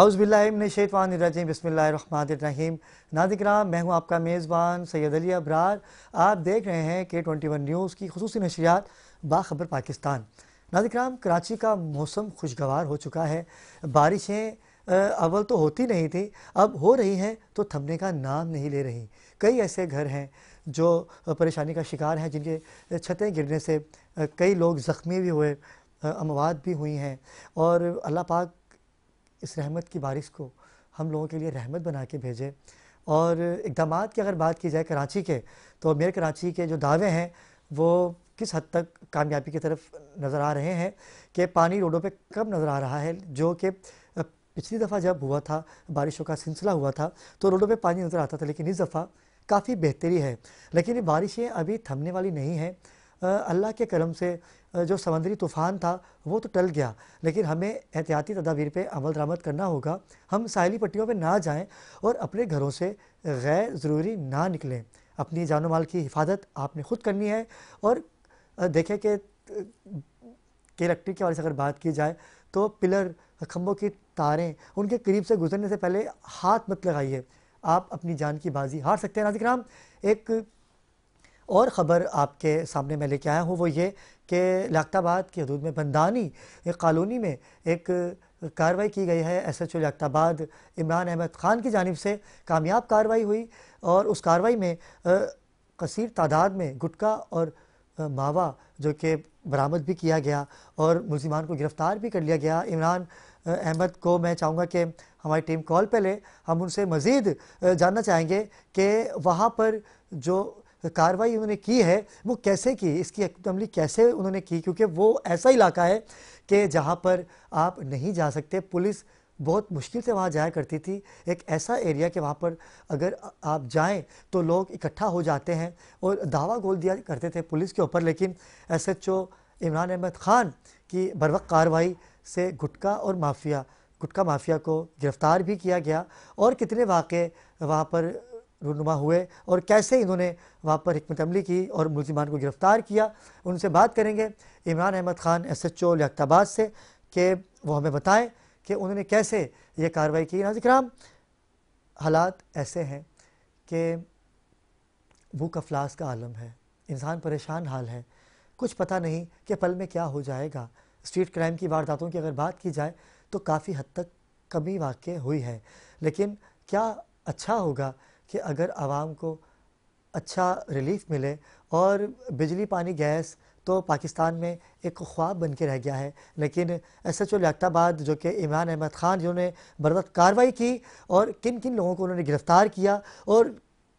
आउज़बिल्लाशवानरजीम बसमीम नादिकराम मैं हूं आपका मेज़बान सैयद अली अबरार आप देख रहे हैं के ट्वेंटी वन न्यूज़ की खसूस नशियात बाखबर पाकिस्तान नादिकराम कराची का मौसम खुशगवार हो चुका है बारिशें अव्वल तो होती नहीं थी अब हो रही हैं तो थमने का नाम नहीं ले रही कई ऐसे घर हैं जो परेशानी का शिकार हैं जिनके छतें गिरने से कई लोग ज़ख्मी भी हुए अमवात भी हुई हैं और अल्लाह पाक इस रहमत की बारिश को हम लोगों के लिए रहमत बना के भेजे और इकदाम की अगर बात की जाए कराची के तो मेरे कराची के जो दावे हैं वो किस हद तक कामयाबी की तरफ नज़र आ रहे हैं कि पानी रोडों पे कम नज़र आ रहा है जो कि पिछली दफ़ा जब हुआ था बारिशों का सिलसिला हुआ था तो रोडों पे पानी नज़र आता था लेकिन इस दफ़ा काफ़ी बेहतरी है लेकिन ये बारिशें अभी थमने वाली नहीं हैं अल्लाह के करम से जो समंदरी तूफ़ान था वो तो टल गया लेकिन हमें एहतियाती तदाबीर पे अमल दरामद करना होगा हम साहली पट्टियों पे ना जाएं और अपने घरों से गैर ज़रूरी ना निकलें अपनी जानो माल की हिफाजत आपने ख़ुद करनी है और देखें कि के इलेक्ट्रिक के वाले से अगर बात की जाए तो पिलर खम्भों की तारें उनके करीब से गुजरने से पहले हाथ मत लगाइए आप अपनी जान की बाजी हार सकते हैं नाजिक राम एक और ख़बर आपके सामने मैं लेके आया हूँ वो ये कि लाखताबाद की हदूद में बंदानी कॉलोनी में एक कार्रवाई की गई है एस एच ओ लाखताबाद इमरान अहमद ख़ान की जानब से कामयाब कार्रवाई हुई और उस कार्रवाई में कसर तादाद में गुटका और मावा जो कि बरामद भी किया गया और मुलजिमान को गिरफ़्तार भी कर लिया गया इमरान अहमद को मैं चाहूँगा कि हमारी टीम कॉल पर ले हम उनसे मज़ीद जानना चाहेंगे कि वहाँ पर जो कार्रवाई उन्होंने की है वो कैसे की इसकी अमली कैसे उन्होंने की क्योंकि वो ऐसा इलाका है कि जहाँ पर आप नहीं जा सकते पुलिस बहुत मुश्किल से वहाँ जाया करती थी एक ऐसा एरिया कि वहाँ पर अगर आप जाएं तो लोग इकट्ठा हो जाते हैं और दावा गोल दिया करते थे पुलिस के ऊपर लेकिन S H O Imran Ahmed Khan की बरवक कार्रवाई से गुटका और माफिया गुटका माफिया को गिरफ़्तार भी किया गया और कितने वाक़े वहाँ पर रूनुमा हुए और कैसे इन्होंने वहाँ पर हमत अमली की और मुलजिमान को गिरफ़्तार किया उनसे बात करेंगे Imran Ahmed Khan S H O लियाबाद से कि वो हमें बताएं कि उन्होंने कैसे ये कार्रवाई की नाजिक राम हालात ऐसे हैं कि भूख अफलास का आलम है इंसान परेशान हाल है कुछ पता नहीं कि पल में क्या हो जाएगा स्ट्रीट क्राइम की वारदातों की अगर बात की जाए तो काफ़ी हद तक कमी वाक़ हुई है लेकिन क्या अच्छा होगा कि अगर आवाम को अच्छा रिलीफ मिले और बिजली पानी गैस तो पाकिस्तान में एक ख्वाब बन के रह गया है लेकिन एस एच ओ लियाबाद जो कि इमरान अहमद ख़ान जिन्होंने बर कार्रवाई की और किन किन लोगों को उन्होंने गिरफ़्तार किया और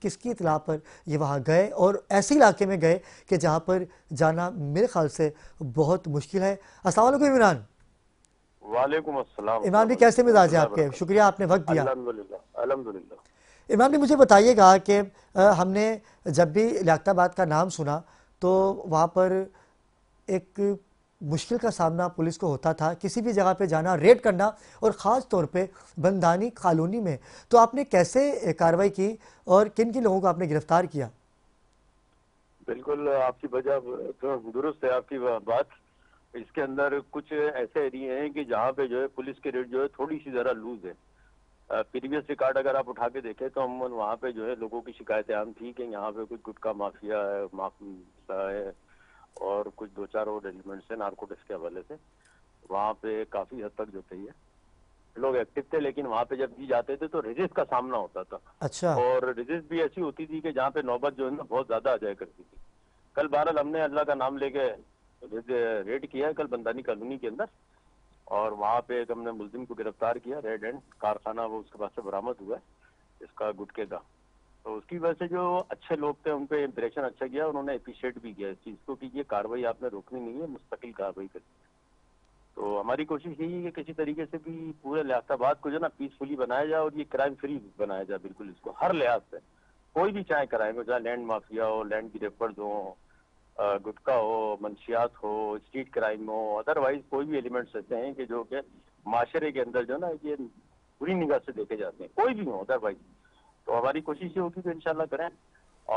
किसकी इतला पर ये वहाँ गए और ऐसे इलाके में गए कि जहाँ पर जाना मेरे ख्याल से बहुत मुश्किल है असल इमरान वाले इमरान भी कैसे मिजाज है आपके शुक्रिया आपने वक्त दिया इमाम जी मुझे बताइएगा कि हमने जब भी लियाताबाद का नाम सुना तो वहाँ पर एक मुश्किल का सामना पुलिस को होता था किसी भी जगह पे जाना रेड करना और ख़ास तौर पे बंदानी कॉलोनी में तो आपने कैसे कार्रवाई की और किन किन लोगों को आपने गिरफ्तार किया बिल्कुल आपकी वजह तो दुरुस्त है आपकी बात इसके अंदर कुछ ऐसे एरिए हैं कि जहाँ पे जो है पुलिस के रेट जो है थोड़ी सी ज़रा लूज है प्रीवियस रिकॉर्ड अगर आप उठा के देखें तो हम वहाँ पे जो है लोगों की शिकायतें आम थी कि यहाँ पे कुछ गुटखा माफिया है माफिया है और कुछ दो चार और एलिमेंट्स है नारकोटिक्स के हवाले से वहाँ पे काफ़ी हद तक जो थी है लोग एक्टिव थे लेकिन वहाँ पे जब जी जाते थे तो रिजिस्ट का सामना होता था अच्छा और रिजिस्ट भी ऐसी होती थी कि जहाँ पे नौबत जो है ना बहुत ज़्यादा आ जाया करती थी कल बहरहाल हमने अल्लाह का नाम लेके रेड किया है कल बंदानी कॉलोनी के अंदर और वहाँ पे एक हमने मुलजिम को गिरफ्तार किया रेड एंड कारखाना वो उसके पास से बरामद हुआ है इसका गुटके का तो उसकी वजह से जो अच्छे लोग थे उनपे पर इंप्रेशन अच्छा किया उन्होंने अप्रिशिएट भी किया इस चीज़ को कि ये कार्रवाई आपने रोकनी नहीं है मुस्तकिल कार्रवाई करनी है तो हमारी कोशिश यही है कि किसी तरीके से भी पूरे लियाबाद को जो ना पीसफुली बनाया जाए और ये क्राइम फ्री बनाया जाए बिल्कुल इसको हर लिहाज से कोई भी चाहे क्राइम हो चाहे लैंड माफिया हो लैंड की हो हों गुटका हो मंशियात हो स्ट्रीट क्राइम हो अदरवाइज कोई भी एलिमेंट्स ऐसे हैं कि जो कि माशरे के अंदर जो ना ये बुरी निगाह से देखे जाते हैं कोई भी हो अदरवाइज तो हमारी कोशिश ये होगी कि इंशाल्लाह करें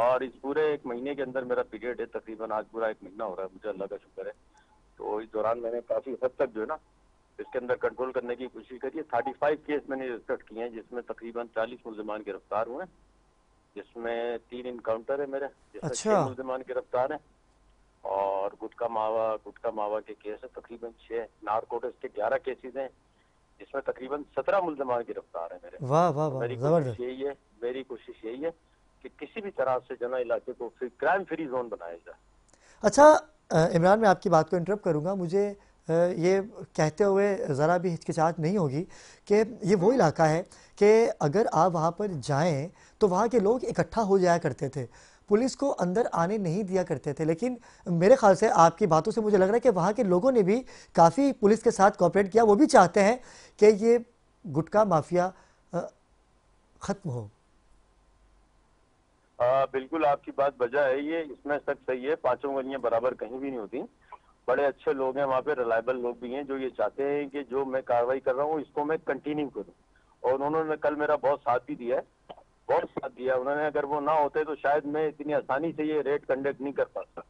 और इस पूरे एक महीने के अंदर मेरा पीरियड है तकरीबन आज पूरा एक महीना हो रहा है मुझे अल्लाह का शुक्र है तो इस दौरान मैंने काफ़ी हद तक जो है ना इसके अंदर कंट्रोल करने की कोशिश करी है थर्टी फाइव केस मैंने रजिस्टर्ड किए हैं जिसमें तकरीबन चालीस मुलजमान गिरफ्तार हुए हैं जिसमें तीन इनकाउंटर है मेरे जिसमें अच्छा। मुलजमान गिरफ्तार है और गुटका मावा गुटका मावा के केस है तकरीबन छह नारकोटिक्स के ग्यारह केसेज हैं जिसमें तकरीबन सत्रह मुलजमान गिरफ्तार है मेरे वाह वाह वा, मेरी कोशिश यही है मेरी कोशिश यही है कि किसी भी तरह से जना इलाके को फिर क्राइम फ्री जोन बनाया जाए अच्छा इमरान मैं आपकी बात को इंटरप्ट करूंगा मुझे ये कहते हुए ज़रा भी हिचकिचाहट नहीं होगी कि ये वो इलाका है कि अगर आप वहाँ पर जाएं तो वहाँ के लोग इकट्ठा हो जाया करते थे पुलिस को अंदर आने नहीं दिया करते थे लेकिन मेरे ख्याल से आपकी बातों से मुझे लग रहा है कि वहाँ के लोगों ने भी काफ़ी पुलिस के साथ कॉपरेट किया वो भी चाहते हैं कि ये गुटखा माफिया ख़त्म हो आ, बिल्कुल आपकी बात बजा है ये इसमें सच सही है पांचों गलियां बराबर कहीं भी नहीं होती बड़े अच्छे लोग हैं वहाँ पे रिलायबल लोग भी हैं जो ये चाहते हैं कि जो मैं कार्रवाई कर रहा हूँ इसको मैं कंटिन्यू करूँ और उन्होंने कल मेरा बहुत साथ भी दिया है बहुत साथ दिया उन्होंने अगर वो ना होते तो शायद मैं इतनी आसानी से ये रेट कंडक्ट नहीं कर पाता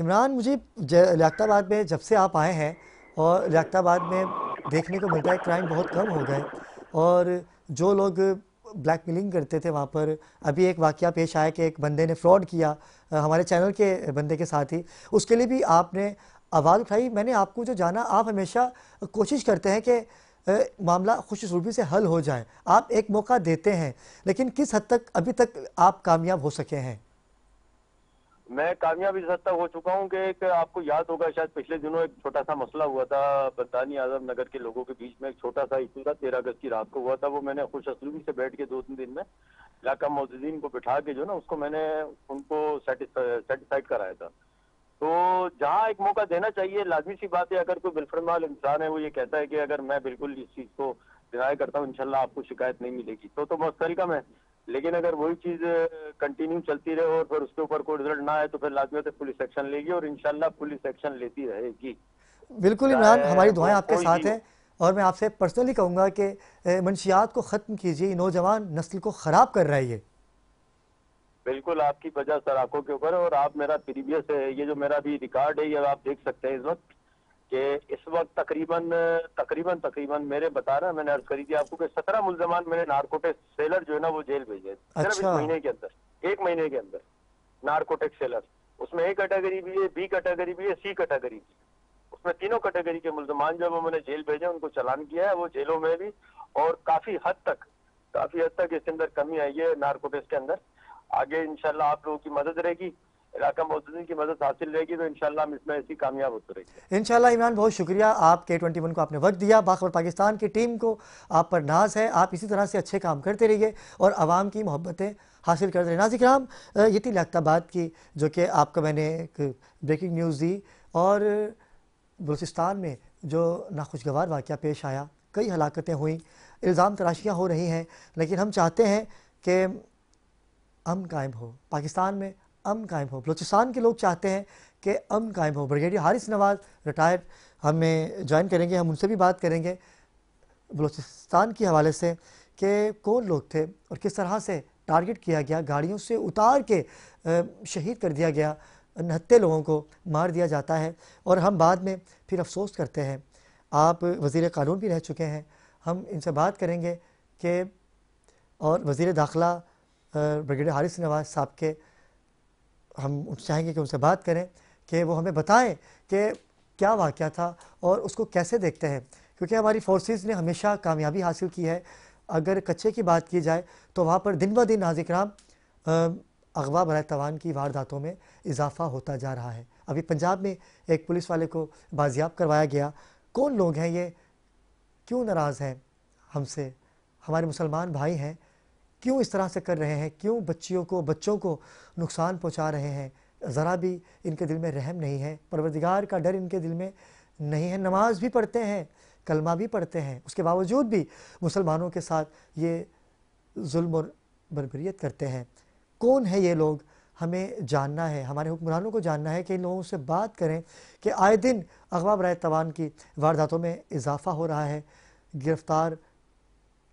इमरान मुझे लियाबाद में जब से आप आए हैं और लियाबाद में देखने को मिलता है क्राइम बहुत कम हो गए और जो लोग ब्लैकमेलिंग करते थे वहाँ पर अभी एक वाक्य पेश आया कि एक बंदे ने फ्रॉड किया हमारे चैनल के बंदे के साथ ही उसके लिए भी आपने आवाज़ उठाई मैंने आपको जो जाना आप हमेशा कोशिश करते हैं कि मामला खुशरूबी से हल हो जाए आप एक मौका देते हैं लेकिन किस हद तक अभी तक आप कामयाब हो सके हैं मैं कामयाब इस हद तक हो चुका हूं कि आपको याद होगा शायद पिछले दिनों एक छोटा सा मसला हुआ था बरतानी आजम नगर के लोगों के बीच में एक छोटा सा इशू था तेरह अगस्त की रात को हुआ था वो मैंने खुश असलूबी से बैठ के दो तीन दिन में इलाका मोजदीन को बिठा के जो ना उसको मैंने उनको सेटिस्फाइड कराया था तो जहाँ एक मौका देना चाहिए लाजमी सी बात है अगर कोई बिलफरमाल इंसान है वो ये कहता है कि अगर मैं बिल्कुल इस चीज़ को डिनाय करता हूँ इनशाला आपको शिकायत नहीं मिलेगी तो तो मुस्तलकम है लेकिन अगर वही चीज़ कंटिन्यू चलती रहे और फिर उसके ऊपर कोई रिजल्ट ना आए तो फिर लाजमी होते पुलिस एक्शन लेगी और इनशाला पुलिस एक्शन लेती रहेगी बिल्कुल इमरान हमारी दुआएं आपके साथ हैं और मैं आपसे पर्सनली कहूंगा कि मंशियात को ख़त्म कीजिए नौजवान नस्ल को ख़राब कर रहा है ये बिल्कुल आपकी वजह सर आंखों के ऊपर और आप मेरा प्रीवियस ये जो मेरा भी रिकॉर्ड है ये आप देख सकते हैं इस वक्त कि इस वक्त तकरीबन तकरीबन तकरीबन मेरे बता रहा मैंने अर्ज करी थी आपको कि सत्रह मुलजमान मेरे नार्कोटिक सेलर जो है ना वो जेल भेजे अच्छा। सिर्फ महीने के अंदर एक महीने के अंदर नार्कोटिक सेलर उसमें ए कैटेगरी भी है बी कैटेगरी भी है सी कैटेगरी भी उसमें तीनों कैटेगरी के मुलजमान जो है मैंने जेल भेजे उनको चलान किया है वो जेलों में भी और काफी हद तक काफी हद तक इसके अंदर कमी आई है नार्कोटिक्स के अंदर आगे इंशाल्लाह आप लोगों की मदद रहेगी इलाका की मदद हासिल रहेगी तो इंशाल्लाह हम इसमें ऐसी कामयाब होते रहेंगे इनशाला बहुत शुक्रिया आप के ट्वेंटी वन को आपने वक्त दिया बाखबर पाकिस्तान की टीम को आप पर नाज है आप इसी तरह से अच्छे काम करते रहिए और आवाम की मोहब्बतें हासिल करते रहे नाजिक राम ये थी लखताबाद की जो कि आपको मैंने एक ब्रेकिंग न्यूज़ दी और बलूचिस्तान में जो नाखुशगवार वाक़ पेश आया कई हलाकतें हुई इल्ज़ाम तराशियाँ हो रही हैं लेकिन हम चाहते हैं कि अम कायम हो पाकिस्तान में अम कायम हो बलोचिस्तान के लोग चाहते हैं कि अम कायम हो ब्रिगेडियर हारिस नवाज रिटायर्ड हमें ज्वाइन करेंगे हम उनसे भी बात करेंगे बलोचिस्तान के हवाले से कि कौन लोग थे और किस तरह से टारगेट किया गया गाड़ियों से उतार के शहीद कर दिया गया नहत्ते लोगों को मार दिया जाता है और हम बाद में फिर अफसोस करते हैं आप वज़ी कानून भी रह चुके हैं हम इनसे बात करेंगे कि और वज़ी दाखिला ब्रिगेडियर हारिस नवाज साहब के हम चाहेंगे कि उनसे बात करें कि वो हमें बताएं कि क्या वाक़ था और उसको कैसे देखते हैं क्योंकि हमारी फोर्सेस ने हमेशा कामयाबी हासिल की है अगर कच्चे की बात की जाए तो वहाँ पर दिन ब दिन नाजिक राम अगवा बर तवान की वारदातों में इजाफा होता जा रहा है अभी पंजाब में एक पुलिस वाले को बाजियाब करवाया गया कौन लोग हैं ये क्यों नाराज़ हैं हमसे हमारे मुसलमान भाई हैं क्यों इस तरह से कर रहे हैं क्यों बच्चियों को बच्चों को नुकसान पहुंचा रहे हैं ज़रा भी इनके दिल में रहम नहीं है परवरदिगार का डर इनके दिल में नहीं है नमाज भी पढ़ते हैं कलमा भी पढ़ते हैं उसके बावजूद भी मुसलमानों के साथ ये जुल्म और बरबरीत करते हैं कौन है ये लोग हमें जानना है हमारे हुक्मरानों को जानना है कि इन लोगों से बात करें कि आए दिन अगवा बरए तवान की वारदातों में इजाफ़ा हो रहा है गिरफ़्तार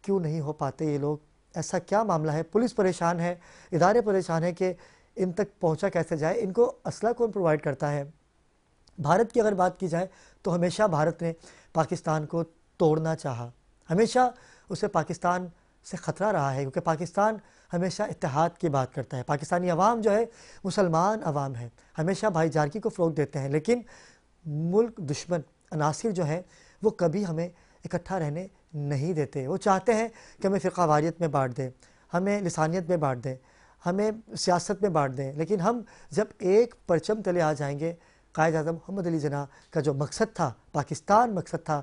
क्यों नहीं हो पाते ये लोग ऐसा क्या मामला है पुलिस परेशान है इदारे परेशान है कि इन तक पहुंचा कैसे जाए इनको असला कौन प्रोवाइड करता है भारत की अगर बात की जाए तो हमेशा भारत ने पाकिस्तान को तोड़ना चाहा हमेशा उसे पाकिस्तान से ख़तरा रहा है क्योंकि पाकिस्तान हमेशा इतिहाद की बात करता है पाकिस्तानी अवाम जो है मुसलमान अवाम है हमेशा भाईचारगी को फ़रोग देते हैं लेकिन मुल्क दुश्मन अनासर जो हैं वो कभी हमें इकट्ठा रहने नहीं देते वो चाहते हैं कि हमें फ़िका वारियत में बांट दें हमें लसानियत में बांट दें हमें सियासत में बांट दें लेकिन हम जब एक परचम तले आ जाएंगे कायद अजम मोहम्मद अली जना का जो मकसद था पाकिस्तान मकसद था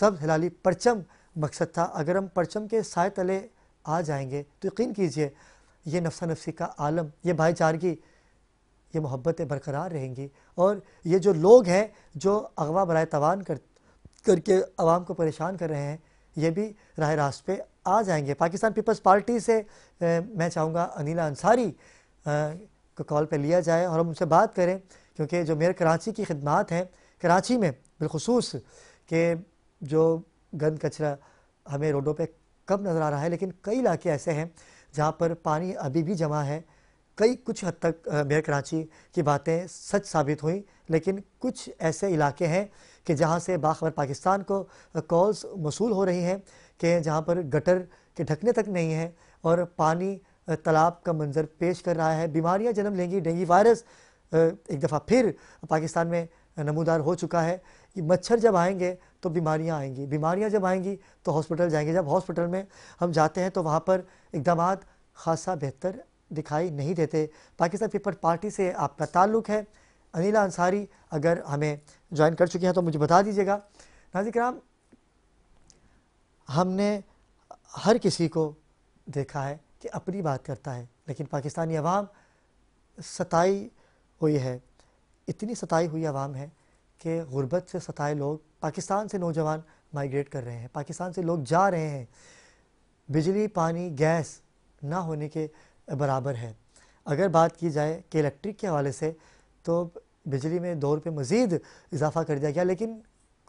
सब हिलाली परचम मकसद था अगर हम परचम के साय तले आ जाएंगे तो यकीन कीजिए ये नफसा नफसी का आलम ये भाईचारगी ये मोहब्बतें बरकरार रहेंगी और ये जो लोग हैं जो अगवा बरए तवान कर करके आवाम को परेशान कर रहे हैं ये भी राह रास्त पे आ जाएंगे पाकिस्तान पीपल्स पार्टी से आ, मैं चाहूँगा अनिला अंसारी को कॉल पर लिया जाए और हम उनसे बात करें क्योंकि जो मेयर कराची की खदमात हैं कराची में बिलखसूस के जो गंद कचरा हमें रोडों पर कम नज़र आ रहा है लेकिन कई इलाके ऐसे हैं जहाँ पर पानी अभी भी जमा है कई कुछ हद तक मेयर कराची की बातें सच साबित हुई लेकिन कुछ ऐसे इलाके हैं कि जहाँ से बाखबर पाकिस्तान को कॉल्स मसूल हो रही हैं कि जहाँ पर गटर के ढकने तक नहीं है और पानी तालाब का मंजर पेश कर रहा है बीमारियाँ जन्म लेंगी डेंगू वायरस एक दफ़ा फिर पाकिस्तान में नमूदार हो चुका है कि मच्छर जब आएंगे तो बीमारियां आएंगी बीमारियां जब आएंगी तो हॉस्पिटल जाएंगे जब हॉस्पिटल में हम जाते हैं तो वहाँ पर इकदाम खासा बेहतर दिखाई नहीं देते पाकिस्तान पीपल पार्टी से आपका ताल्लुक़ है अनिल अंसारी अगर हमें ज्वाइन कर चुके हैं तो मुझे बता दीजिएगा नाजिक राम हमने हर किसी को देखा है कि अपनी बात करता है लेकिन पाकिस्तानी अवाम सताई हुई है इतनी सताई हुई आवाम है कि गुर्बत से सताए लोग पाकिस्तान से नौजवान माइग्रेट कर रहे हैं पाकिस्तान से लोग जा रहे हैं बिजली पानी गैस ना होने के बराबर है अगर बात की जाए कि इलेक्ट्रिक के हवाले से तो बिजली में दो रुपये मज़ीद इजाफा कर दिया गया लेकिन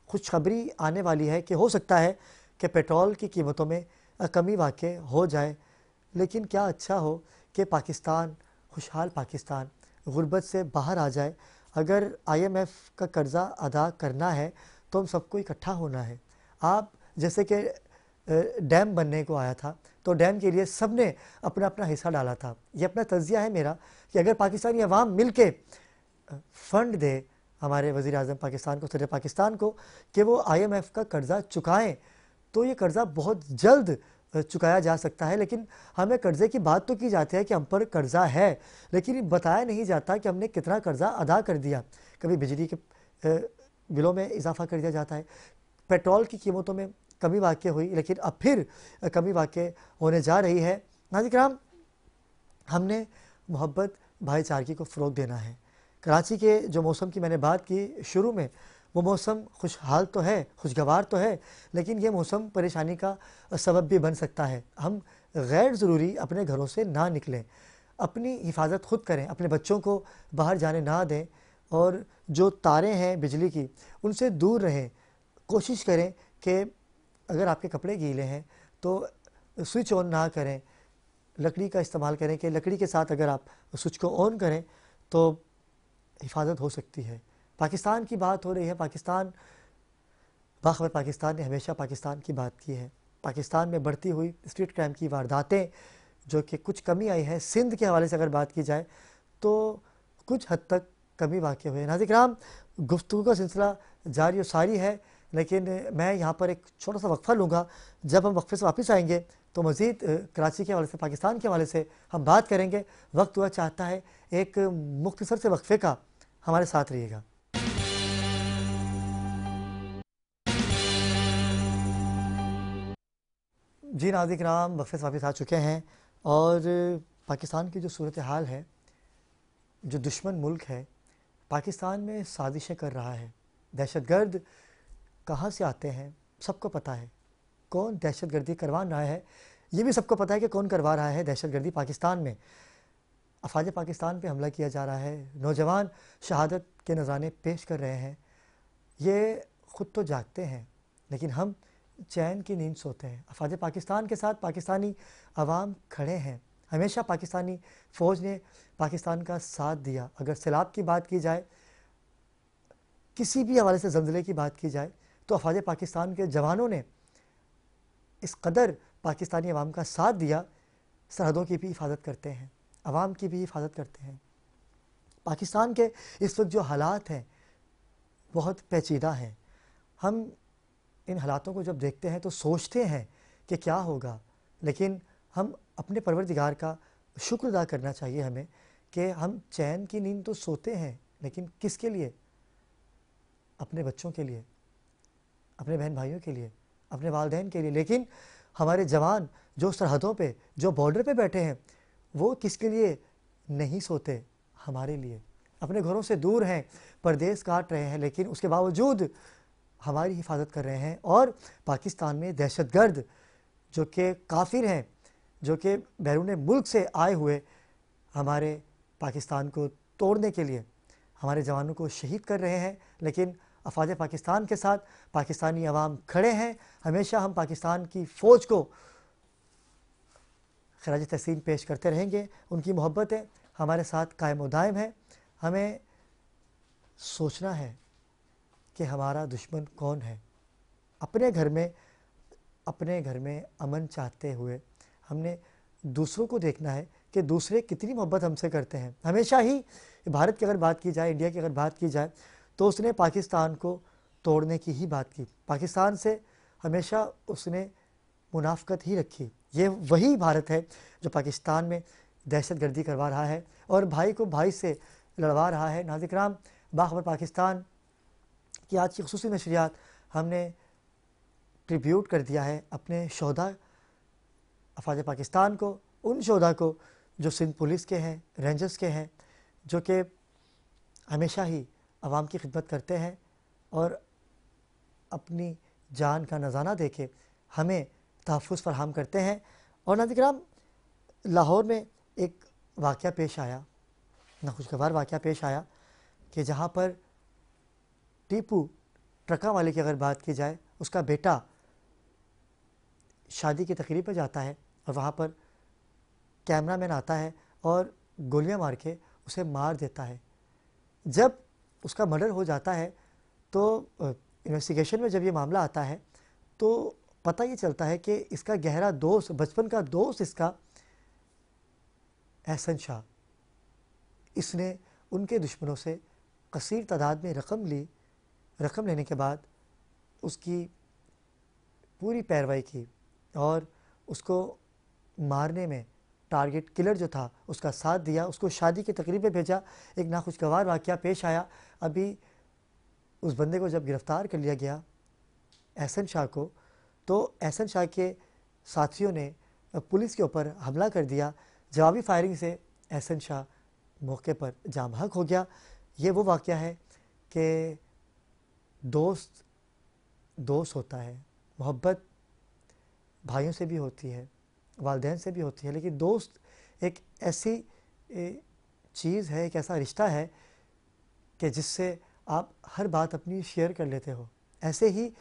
खुशखबरी आने वाली है कि हो सकता है कि पेट्रोल की कीमतों में कमी वाक़ हो जाए लेकिन क्या अच्छा हो कि पाकिस्तान खुशहाल पाकिस्तान गुर्बत से बाहर आ जाए अगर आईएमएफ का कर्ज़ा अदा करना है तो हम सबको इकट्ठा होना है आप जैसे कि डैम बनने को आया था तो डैम के लिए सब ने अपना अपना हिस्सा डाला था ये अपना तजिया है मेरा कि अगर पाकिस्तानी अवाम मिल के फ़ंड दे हमारे वज़ी अजम पाकिस्तान को सर पाकिस्तान को कि वो आई एम एफ़ का कर्ज़ा चुकाएँ तो ये कर्ज़ा बहुत जल्द चुकाया जा सकता है लेकिन हमें कर्ज़े की बात तो की जाती है कि हम पर कर्ज़ा है लेकिन बताया नहीं जाता कि हमने कितना कर्ज़ा अदा कर दिया कभी बिजली के बिलों में इजाफा कर दिया जाता है पेट्रोल की कीमतों में कमी वाक़ हुई लेकिन अब फिर कमी वाक्य होने जा रही है नाजिक राम हमने मोहब्बत भाईचारगी को फ़रोग देना है कराची के जो मौसम की मैंने बात की शुरू में वो मौसम खुशहाल तो है खुशगवार तो है लेकिन ये मौसम परेशानी का सबब भी बन सकता है हम गैर ज़रूरी अपने घरों से ना निकलें अपनी हिफाजत खुद करें अपने बच्चों को बाहर जाने ना दें और जो तारें हैं बिजली की उनसे दूर रहें कोशिश करें कि अगर आपके कपड़े गीले हैं तो स्विच ऑन ना करें लकड़ी का इस्तेमाल करें कि लकड़ी के साथ अगर आप स्विच को ऑन करें तो हिफाजत हो सकती है पाकिस्तान की बात हो रही है पाकिस्तान बाखबर पाकिस्तान ने हमेशा पाकिस्तान की बात की है पाकिस्तान में बढ़ती हुई स्ट्रीट क्राइम की वारदातें जो कि कुछ कमी आई है सिंध के हवाले से अगर बात की जाए तो कुछ हद तक कमी वाक़ हुई है नाजिक राम गुफ्तु का सिलसिला जारी और सारी है लेकिन मैं यहाँ पर एक छोटा सा वक्फ़ा लूँगा जब हम वक्फे से वापस आएंगे तो मज़ीद कराची के हवाले से पाकिस्तान के हवाले से हम बात करेंगे वक्त हुआ चाहता है एक मुख्तसर से वक्फ़े का हमारे साथ रहिएगा जी नाजिक राम वक्फे से वापस आ चुके हैं और पाकिस्तान की जो सूरत हाल है जो दुश्मन मुल्क है पाकिस्तान में साजिशें कर रहा है दहशतगर्द गर्द कहाँ से आते हैं सबको पता है कौन दहशतगर्दी करवा रहा है ये भी सबको पता है कि कौन करवा रहा है दहशतगर्दी पाकिस्तान में अफाज पाकिस्तान पे हमला किया जा रहा है नौजवान शहादत के नजराने पेश कर रहे हैं ये ख़ुद तो जागते हैं लेकिन हम चैन की नींद सोते हैं अफाज पाकिस्तान के साथ पाकिस्तानी आवाम खड़े हैं हमेशा पाकिस्तानी फ़ौज ने पाकिस्तान का साथ दिया अगर सैलाब की बात की जाए किसी भी हवाले से जल्जले की बात की जाए तो अफाज पाकिस्तान के जवानों ने इस कदर पाकिस्तानी अवाम का साथ दिया सरहदों की भी हिफाजत करते हैं अवाम की भी हिफाजत करते हैं पाकिस्तान के इस वक्त जो हालात हैं बहुत पेचीदा हैं हम इन हालातों को जब देखते हैं तो सोचते हैं कि क्या होगा लेकिन हम अपने परवरदिगार का शुक्र अदा करना चाहिए हमें कि हम चैन की नींद तो सोते हैं लेकिन किसके लिए अपने बच्चों के लिए अपने बहन भाइयों के लिए अपने वालदेन के लिए लेकिन हमारे जवान जो सरहदों पे जो बॉर्डर पे बैठे हैं वो किसके लिए नहीं सोते हमारे लिए अपने घरों से दूर हैं परदेश काट रहे हैं लेकिन उसके बावजूद हमारी हिफाजत कर रहे हैं और पाकिस्तान में दहशतगर्द जो कि काफिर हैं जो कि बैरून मुल्क से आए हुए हमारे पाकिस्तान को तोड़ने के लिए हमारे जवानों को शहीद कर रहे हैं लेकिन अफाज पाकिस्तान के साथ पाकिस्तानी अवाम खड़े हैं हमेशा हम पाकिस्तान की फ़ौज को खराज तहसीन पेश करते रहेंगे उनकी मोहब्बतें हमारे साथ कायम उदायम है हमें सोचना है कि हमारा दुश्मन कौन है अपने घर में अपने घर में अमन चाहते हुए हमने दूसरों को देखना है कि दूसरे कितनी मोहब्बत हमसे करते हैं हमेशा ही भारत की अगर बात की जाए इंडिया की अगर बात की जाए तो उसने पाकिस्तान को तोड़ने की ही बात की पाकिस्तान से हमेशा उसने मुनाफ्त ही रखी ये वही भारत है जो पाकिस्तान में दहशत गर्दी करवा रहा है और भाई को भाई से लड़वा रहा है नाजिक राम बाबर पाकिस्तान की आज की खसूस नशरियात हमने ट्रिब्यूट कर दिया है अपने शहदा अफाज पाकिस्तान को उन शहदा को जो सिंध पुलिस के हैं रेंजर्स के हैं जो कि हमेशा ही आवाम की खिदमत करते हैं और अपनी जान का नज़ाना दे के हमें तहफ़ फरहम करते हैं और नाजिक्राम लाहौर में एक वाक़ पेश आया नाखुशगवार वाक़ पेश आया कि जहाँ पर टीपू ट्रका वाले की अगर बात की जाए उसका बेटा शादी की तकरीब पर जाता है और वहाँ पर कैमरा मैन आता है और गोलियाँ मार के उसे मार देता है जब उसका मर्डर हो जाता है तो इन्वेस्टिगेशन में जब ये मामला आता है तो पता ये चलता है कि इसका गहरा दोस्त बचपन का दोस्त इसका एहसन शाह इसने उनके दुश्मनों से कसीर तादाद में रकम ली रकम लेने के बाद उसकी पूरी पैरवाई की और उसको मारने में टारगेट किलर जो था उसका साथ दिया उसको शादी की तकरीब में भेजा एक नाखुशगवार वाक़ पेश आया अभी उस बंदे को जब गिरफ़्तार कर लिया गया एहसन शाह को तो एहसन शाह के साथियों ने पुलिस के ऊपर हमला कर दिया जवाबी फायरिंग से एहसन शाह मौके पर जाम हक हो गया ये वो वाक़ है कि दोस्त दोस्त होता है मोहब्बत भाइयों से भी होती है वालदेन से भी होती है लेकिन दोस्त एक ऐसी चीज़ है एक ऐसा रिश्ता है कि जिससे आप हर बात अपनी शेयर कर लेते हो ऐसे ही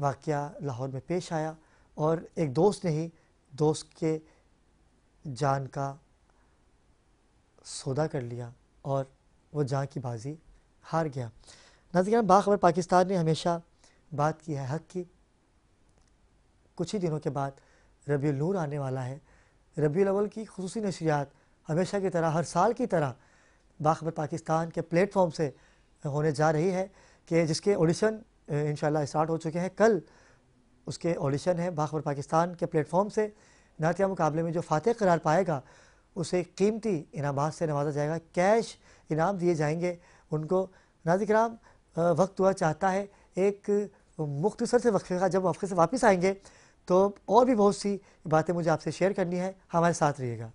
वाक़ लाहौर में पेश आया और एक दोस्त ने ही दोस्त के जान का सौदा कर लिया और वो जान की बाजी हार गया नजर बाखबर पाकिस्तान ने हमेशा बात की है हक की कुछ ही दिनों के बाद रबी नूर आने वाला है रबी अवल की खसूस नशरियात हमेशा की तरह हर साल की तरह बाखबर पाकिस्तान के प्लेटफॉर्म से होने जा रही है कि जिसके ऑडिशन इन स्टार्ट हो चुके हैं कल उसके ऑडिशन है बाखबर पाकिस्तान के प्लेटफॉर्म से नातिया मुकाबले में जो फ़ातह करार पाएगा उसे कीमती इनाम से नवाजा जाएगा कैश इनाम दिए जाएंगे उनको नाजिक्राम वक्त हुआ चाहता है एक मुख्तसर से वक्त का जब वक्त से वापस आएंगे तो और भी बहुत सी बातें मुझे आपसे शेयर करनी है हमारे साथ रहिएगा